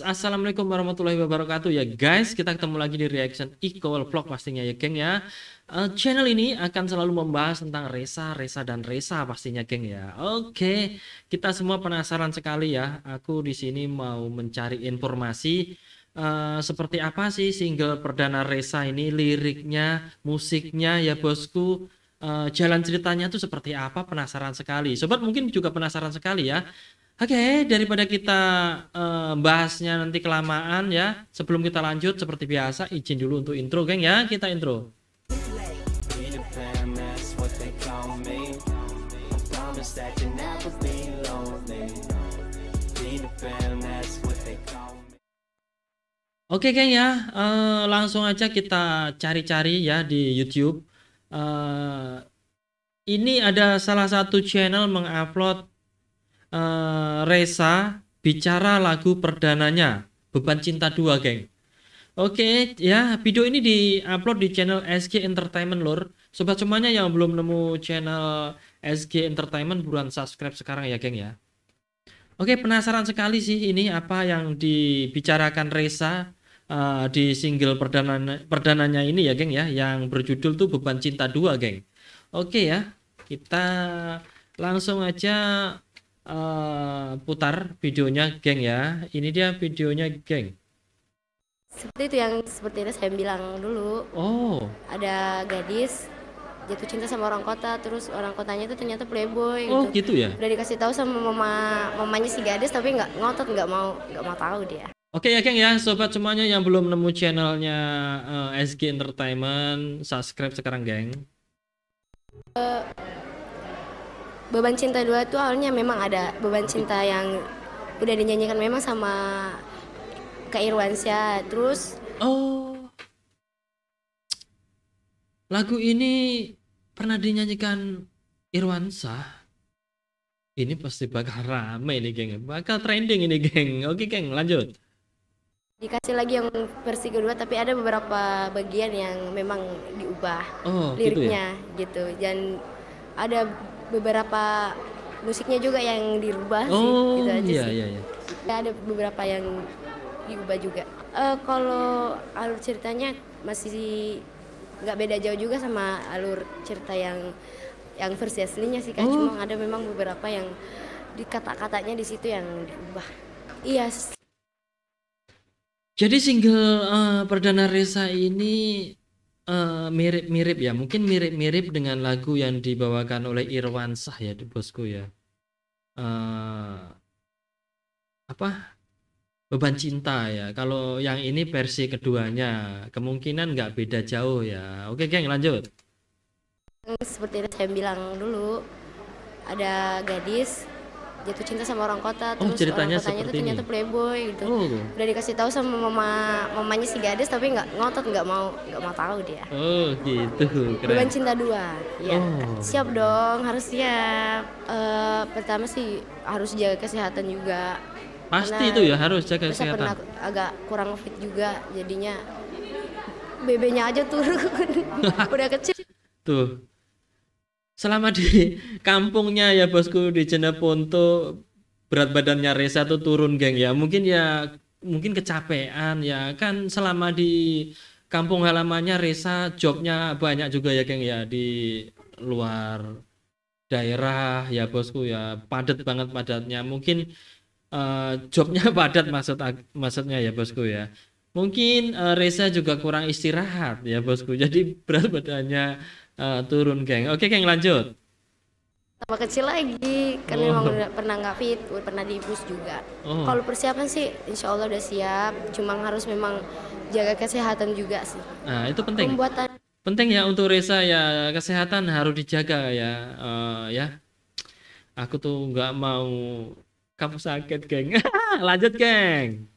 Assalamualaikum warahmatullahi wabarakatuh ya guys kita ketemu lagi di reaction equal vlog pastinya ya geng ya uh, channel ini akan selalu membahas tentang resa resa dan resa pastinya geng ya oke okay. kita semua penasaran sekali ya aku di sini mau mencari informasi uh, seperti apa sih single perdana resa ini liriknya musiknya ya bosku uh, jalan ceritanya tuh seperti apa penasaran sekali sobat mungkin juga penasaran sekali ya Oke, okay, daripada kita uh, bahasnya nanti kelamaan ya, sebelum kita lanjut seperti biasa izin dulu untuk intro, geng ya, kita intro. Oke okay, geng ya, uh, langsung aja kita cari-cari ya di YouTube. Uh, ini ada salah satu channel mengupload uh, Reza bicara lagu perdananya Beban Cinta 2, geng. Oke, ya, video ini diupload di channel SG Entertainment lor. Sobat semuanya yang belum nemu channel SG Entertainment buruan subscribe sekarang ya, geng ya. Oke, penasaran sekali sih ini apa yang dibicarakan Reza uh, di single perdana perdananya ini ya, geng ya, yang berjudul tuh Beban Cinta 2, geng. Oke ya, kita langsung aja Eh, putar videonya geng ya ini dia videonya geng seperti itu yang seperti itu saya bilang dulu oh ada gadis jatuh cinta sama orang kota terus orang kotanya itu ternyata playboy oh gitu, gitu ya udah dikasih tahu sama mama mamanya si gadis tapi nggak ngotot nggak mau nggak mau tahu dia Oke ya geng ya, sobat semuanya yang belum nemu channelnya uh, eh, SG Entertainment, subscribe sekarang geng. Uh, beban cinta dua itu awalnya memang ada beban cinta yang udah dinyanyikan memang sama Kak Irwansyah terus oh lagu ini pernah dinyanyikan Irwansyah ini pasti bakal rame nih geng bakal trending ini geng oke geng lanjut dikasih lagi yang versi kedua tapi ada beberapa bagian yang memang diubah oh, gitu ya? liriknya gitu, ya? gitu dan ada beberapa musiknya juga yang dirubah oh, sih gitu aja iya, sih. Iya, iya. Ya, ada beberapa yang diubah juga. Uh, kalau alur ceritanya masih nggak beda jauh juga sama alur cerita yang yang versi aslinya sih kan oh. cuma ada memang beberapa yang di kata-katanya di situ yang diubah. Iya. Yes. Jadi single uh, perdana Reza ini mirip-mirip eh, uh, ya mungkin mirip-mirip dengan lagu yang dibawakan oleh Irwan Sah ya di bosku ya uh, apa beban cinta ya kalau yang ini versi keduanya kemungkinan nggak beda jauh ya oke geng lanjut seperti yang saya bilang dulu ada gadis jatuh cinta sama orang kota oh, terus oh, ceritanya orang kotanya itu ternyata ini. playboy gitu oh. udah dikasih tahu sama mama mamanya si gadis tapi nggak ngotot nggak mau nggak mau tahu dia oh gitu keren bukan cinta dua ya oh. siap dong harus siap uh, pertama sih harus jaga kesehatan juga pasti Karena itu ya harus jaga kesehatan pernah agak kurang fit juga jadinya bebenya aja turun udah kecil tuh selama di kampungnya ya bosku di Jeneponto berat badannya Reza tuh turun geng ya mungkin ya mungkin kecapean ya kan selama di kampung halamannya Reza jobnya banyak juga ya geng ya di luar daerah ya bosku ya padat banget padatnya mungkin uh, jobnya padat maksud maksudnya ya bosku ya mungkin uh, eh, Reza juga kurang istirahat ya bosku jadi berat badannya uh, turun geng oke geng lanjut tambah kecil lagi karena oh. memang udah pernah nggak fit pernah di bus juga oh. kalau persiapan sih insya Allah udah siap cuma harus memang jaga kesehatan juga sih nah itu penting pembuatan penting ya untuk Reza ya kesehatan harus dijaga ya uh, ya aku tuh nggak mau kamu sakit geng lanjut geng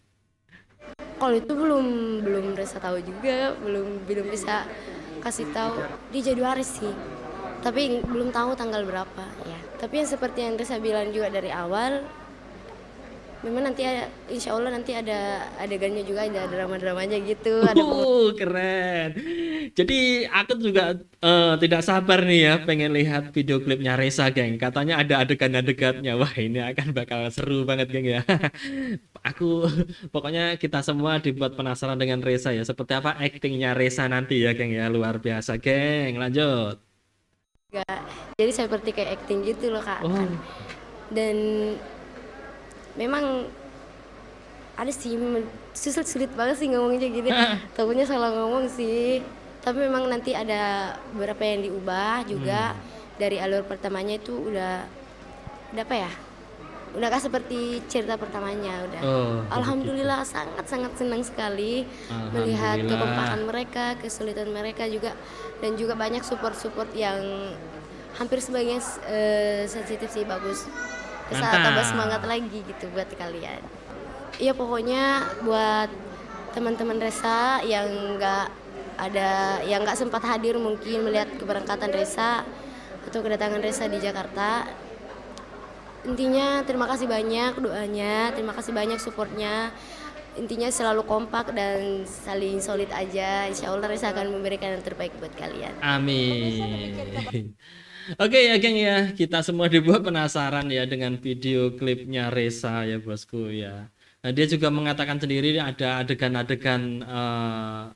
kalau itu belum belum Reza tahu juga belum belum bisa kasih tahu di Januari sih tapi belum tahu tanggal berapa ya tapi yang seperti yang Risa bilang juga dari awal memang nanti ada, insya Allah nanti ada adegannya juga ada drama-dramanya gitu ada keren jadi aku juga uh, tidak sabar nih ya iya. pengen lihat video klipnya Reza geng katanya ada adegan-adegannya wah ini akan bakal seru banget geng ya aku pokoknya kita semua dibuat penasaran dengan Reza ya seperti apa actingnya Reza nanti ya geng ya luar biasa geng lanjut jadi seperti kayak acting gitu loh kak oh. dan memang ada sih susah sulit banget sih ngomongnya gini takutnya salah ngomong sih tapi memang nanti ada beberapa yang diubah juga hmm. dari alur pertamanya itu udah udah apa ya udah kan seperti cerita pertamanya udah oh, gitu. alhamdulillah gitu. sangat sangat senang sekali melihat kekompakan mereka kesulitan mereka juga dan juga banyak support support yang hampir sebagian uh, sensitif sih bagus bisa Mantap. tambah semangat lagi gitu buat kalian. Iya pokoknya buat teman-teman Resa yang nggak ada yang nggak sempat hadir mungkin melihat keberangkatan Resa atau kedatangan Resa di Jakarta. Intinya terima kasih banyak doanya, terima kasih banyak supportnya. Intinya selalu kompak dan saling solid aja. Insya Allah Resa akan memberikan yang terbaik buat kalian. Amin. Oke okay, ya geng ya, kita semua dibuat penasaran ya dengan video klipnya Reza ya bosku ya. Nah, dia juga mengatakan sendiri ada adegan-adegan uh,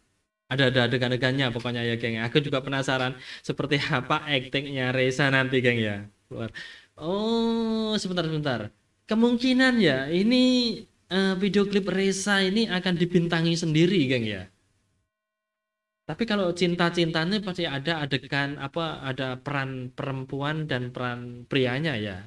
ada ada adegan-adegannya pokoknya ya geng. Ya. Aku juga penasaran seperti apa aktingnya Reza nanti geng ya. Oh sebentar sebentar. Kemungkinan ya ini uh, video klip Reza ini akan dibintangi sendiri geng ya. Tapi kalau cinta-cintanya pasti ada adegan apa ada peran perempuan dan peran prianya ya.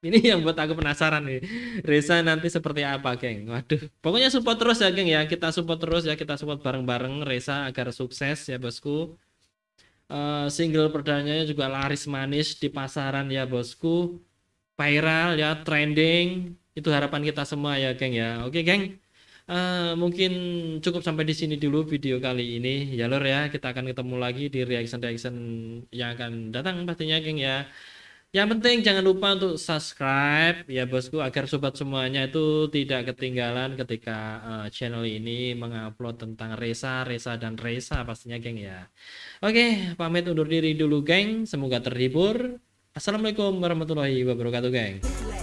Ini yang buat aku penasaran nih. Reza nanti seperti apa, geng? Waduh. Pokoknya support terus ya, geng ya. Kita support terus ya, kita support bareng-bareng Reza agar sukses ya, Bosku. Uh, single perdananya juga laris manis di pasaran ya, Bosku. Viral ya, trending. Itu harapan kita semua ya, geng ya. Oke, geng uh, mungkin cukup sampai di sini dulu video kali ini ya lor ya kita akan ketemu lagi di reaction reaction yang akan datang pastinya geng ya yang penting jangan lupa untuk subscribe ya bosku agar sobat semuanya itu tidak ketinggalan ketika uh, channel ini mengupload tentang Resa, Resa dan Resa pastinya geng ya. Oke, pamit undur diri dulu geng, semoga terhibur. Assalamualaikum warahmatullahi wabarakatuh geng.